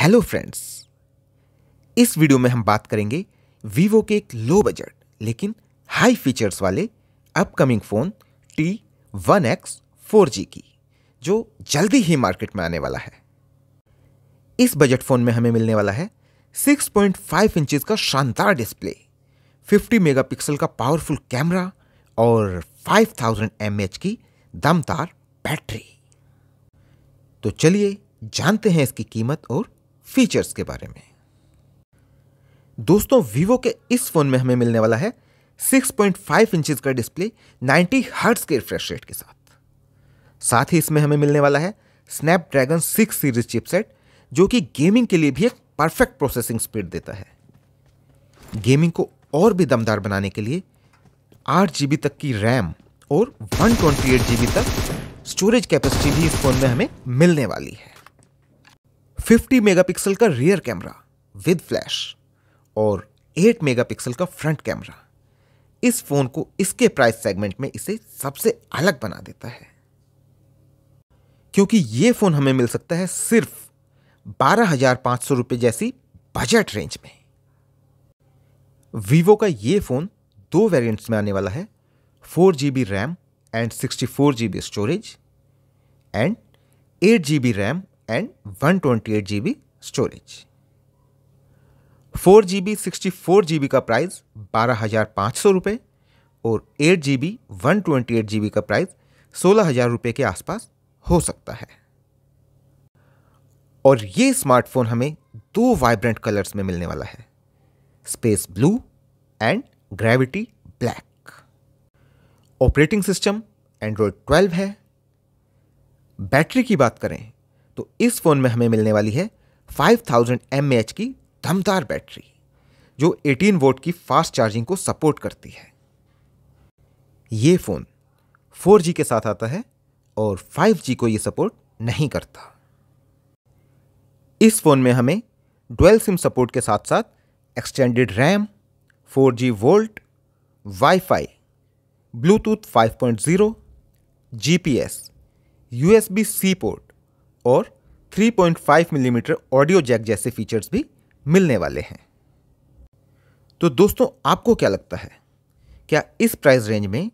Hello friends इस video में हम बात करेंगे वीवो के एक लो बजट लेकिन हाई फीचर्स वाले upcoming phone T one X four G की जो जल्दी ही मार्केट में आने वाला है इस बजट फ़ोन में हमें मिलने वाला है 6.5 इंचेस का शानदार डिस्प्ले 50 मेगापिक्सल का पावरफुल कैमरा और 5000 थाउजेंड की दमदार बैटरी तो चलिए जानते हैं इसकी कीमत और फीचर्स के बारे में दोस्तों वीवो के इस फ़ोन में हमें मिलने वाला है 6.5 पॉइंट इंच का डिस्प्ले 90 हर्ट्स के रिफ्रेश रेट के साथ साथ ही इसमें हमें मिलने वाला है स्नैपड्रैगन 6 सीरीज चिपसेट जो कि गेमिंग के लिए भी एक परफेक्ट प्रोसेसिंग स्पीड देता है गेमिंग को और भी दमदार बनाने के लिए आठ तक की रैम और वन ट्वेंटी तक स्टोरेज कैपेसिटी भी इस फ़ोन में हमें मिलने वाली है 50 मेगापिक्सल का रियर कैमरा विद फ्लैश और 8 मेगापिक्सल का फ्रंट कैमरा इस फ़ोन को इसके प्राइस सेगमेंट में इसे सबसे अलग बना देता है क्योंकि ये फ़ोन हमें मिल सकता है सिर्फ बारह हज़ार पांच सौ रुपये जैसी बजट रेंज में वीवो का ये फ़ोन दो वेरिएंट्स में आने वाला है four G B RAM and sixty four G B storage and eight G B RAM and 128 GB storage. 4 GB 64 GB का प्राइस बारह हज़ार सौ और 8 GB 128 GB का प्राइस सोलह हज़ार के आसपास हो सकता है और ये स्मार्टफोन हमें दो वाइब्रेंट कलर्स में मिलने वाला है space blue and gravity black operating system android 12 है बैटरी की बात करें तो इस फ़ोन में हमें मिलने वाली है 5000 थाउजेंड की दमदार बैटरी जो 18 वोट की फास्ट चार्जिंग को सपोर्ट करती है ये फ़ोन 4G के साथ आता है और 5G को ये सपोर्ट नहीं करता इस फ़ोन में हमें डुअल सिम सपोर्ट के साथ साथ extended RAM 4G volte wifi, bluetooth 5.0, GPS, USB C port और 3.5 मिलीमीटर ऑडियो जैक जैसे फीचर्स भी मिलने वाले हैं तो दोस्तों आपको क्या लगता है क्या इस प्राइस रेंज में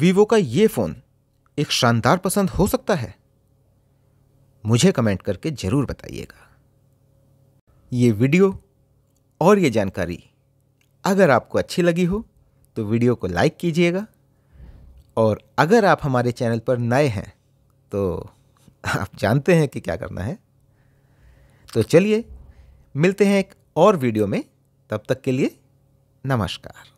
वीवो का ये फ़ोन एक शानदार पसंद हो सकता है मुझे कमेंट करके ज़रूर बताइएगा ये वीडियो और ये जानकारी अगर आपको अच्छी लगी हो तो वीडियो को लाइक कीजिएगा और अगर आप हमारे चैनल पर नए हैं तो आप जानते हैं कि क्या करना है तो चलिए मिलते हैं एक और वीडियो में तब तक के लिए नमस्कार